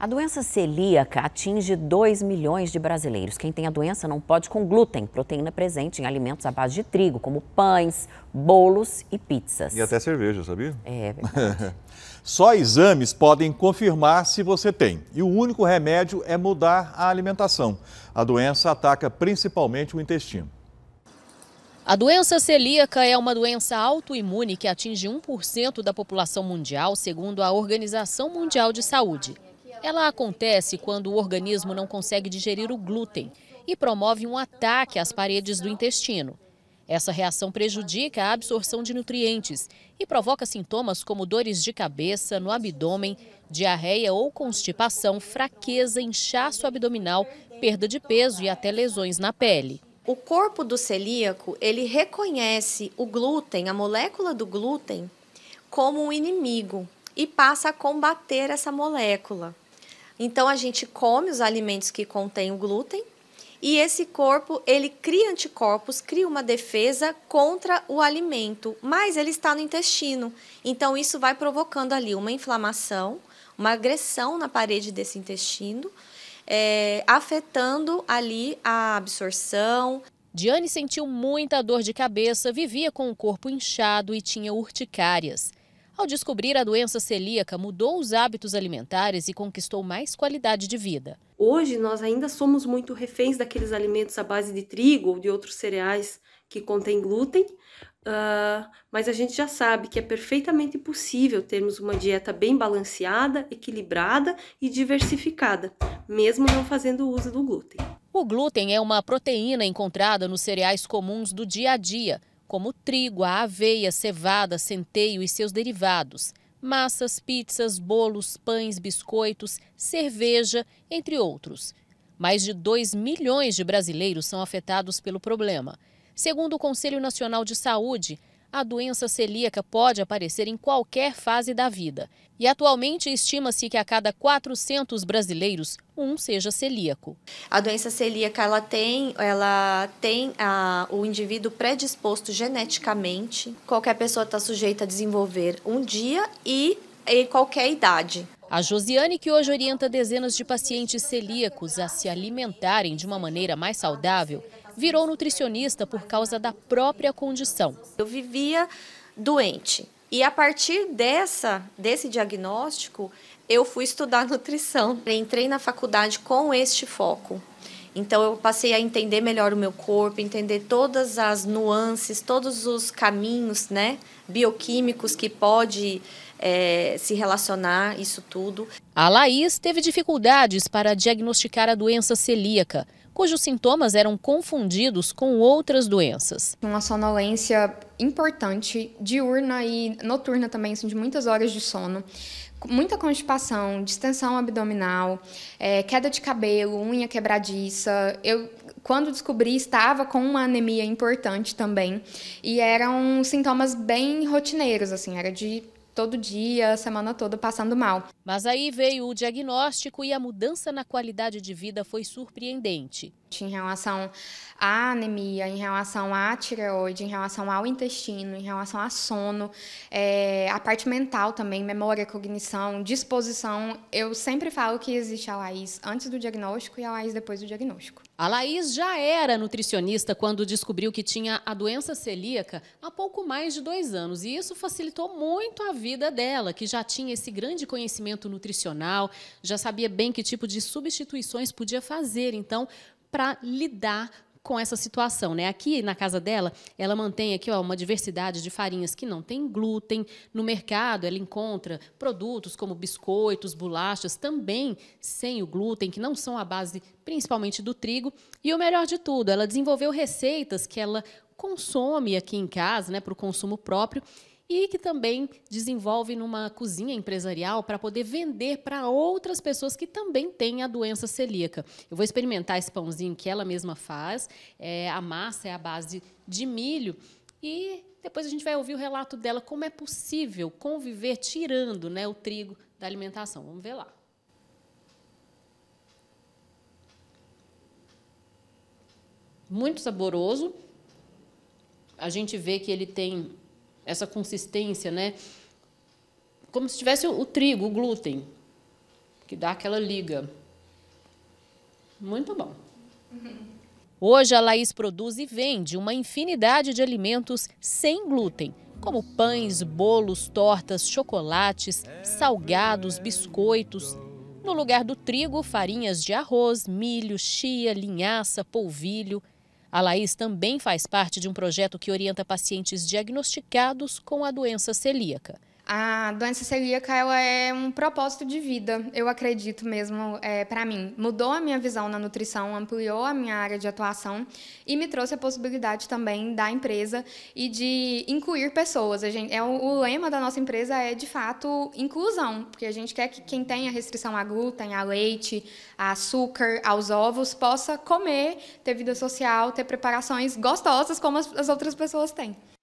A doença celíaca atinge 2 milhões de brasileiros. Quem tem a doença não pode com glúten, proteína presente em alimentos à base de trigo, como pães, bolos e pizzas. E até cerveja, sabia? É verdade. Só exames podem confirmar se você tem. E o único remédio é mudar a alimentação. A doença ataca principalmente o intestino. A doença celíaca é uma doença autoimune que atinge 1% da população mundial, segundo a Organização Mundial de Saúde. Ela acontece quando o organismo não consegue digerir o glúten e promove um ataque às paredes do intestino. Essa reação prejudica a absorção de nutrientes e provoca sintomas como dores de cabeça, no abdômen, diarreia ou constipação, fraqueza, inchaço abdominal, perda de peso e até lesões na pele. O corpo do celíaco, ele reconhece o glúten, a molécula do glúten, como um inimigo e passa a combater essa molécula. Então a gente come os alimentos que contêm o glúten e esse corpo ele cria anticorpos, cria uma defesa contra o alimento, mas ele está no intestino. Então isso vai provocando ali uma inflamação, uma agressão na parede desse intestino, é, afetando ali a absorção. Diane sentiu muita dor de cabeça, vivia com o corpo inchado e tinha urticárias. Ao descobrir a doença celíaca, mudou os hábitos alimentares e conquistou mais qualidade de vida. Hoje, nós ainda somos muito reféns daqueles alimentos à base de trigo ou de outros cereais que contêm glúten, Uh, mas a gente já sabe que é perfeitamente possível termos uma dieta bem balanceada, equilibrada e diversificada, mesmo não fazendo uso do glúten. O glúten é uma proteína encontrada nos cereais comuns do dia a dia como trigo, a aveia, cevada, centeio e seus derivados, massas, pizzas, bolos, pães, biscoitos, cerveja, entre outros. Mais de 2 milhões de brasileiros são afetados pelo problema. Segundo o Conselho Nacional de Saúde, a doença celíaca pode aparecer em qualquer fase da vida. E atualmente estima-se que a cada 400 brasileiros, um seja celíaco. A doença celíaca ela tem, ela tem a, o indivíduo predisposto geneticamente. Qualquer pessoa está sujeita a desenvolver um dia e em qualquer idade. A Josiane, que hoje orienta dezenas de pacientes celíacos a se alimentarem de uma maneira mais saudável, virou nutricionista por causa da própria condição. Eu vivia doente. E a partir dessa, desse diagnóstico, eu fui estudar nutrição. Entrei na faculdade com este foco. Então eu passei a entender melhor o meu corpo, entender todas as nuances, todos os caminhos, né, bioquímicos que pode é, se relacionar isso tudo. A Laís teve dificuldades para diagnosticar a doença celíaca cujos sintomas eram confundidos com outras doenças. Uma sonolência importante, diurna e noturna também, assim, de muitas horas de sono, muita constipação, distensão abdominal, é, queda de cabelo, unha quebradiça. Eu, quando descobri, estava com uma anemia importante também. E eram sintomas bem rotineiros, assim, era de todo dia, a semana toda, passando mal. Mas aí veio o diagnóstico e a mudança na qualidade de vida foi surpreendente. Em relação à anemia, em relação à tireoide, em relação ao intestino, em relação a sono, é, a parte mental também, memória, cognição, disposição. Eu sempre falo que existe a Laís antes do diagnóstico e a Laís depois do diagnóstico. A Laís já era nutricionista quando descobriu que tinha a doença celíaca há pouco mais de dois anos. E isso facilitou muito a vida dela, que já tinha esse grande conhecimento nutricional, já sabia bem que tipo de substituições podia fazer, então, para lidar com essa situação, né? Aqui na casa dela, ela mantém aqui ó, uma diversidade de farinhas que não tem glúten. No mercado, ela encontra produtos como biscoitos, bolachas, também sem o glúten, que não são a base principalmente do trigo. E o melhor de tudo, ela desenvolveu receitas que ela consome aqui em casa, né, para o consumo próprio, e que também desenvolve numa cozinha empresarial para poder vender para outras pessoas que também têm a doença celíaca. Eu vou experimentar esse pãozinho que ela mesma faz. É, a massa é a base de milho e depois a gente vai ouvir o relato dela como é possível conviver tirando né, o trigo da alimentação. Vamos ver lá. Muito saboroso. A gente vê que ele tem essa consistência, né? Como se tivesse o, trigo, o glúten, que dá aquela liga. Muito bom. Hoje a Laís produz e vende uma infinidade de alimentos sem glúten, como pães, bolos, tortas, chocolates, salgados, biscoitos. No lugar do trigo, farinhas de arroz, milho, chia, linhaça, polvilho. A Laís também faz parte de um projeto que orienta pacientes diagnosticados com a doença celíaca a doença celíaca ela é um propósito de vida, eu acredito mesmo, é, para mim. Mudou a minha visão na nutrição, ampliou a minha área de atuação e me trouxe a possibilidade também da empresa e de incluir pessoas. A gente, é o, o lema da nossa empresa é, de fato, inclusão, porque a gente quer que quem tem a restrição à glúten, a leite, a açúcar, aos ovos, possa comer, ter vida social, ter preparações gostosas como as, as outras pessoas têm.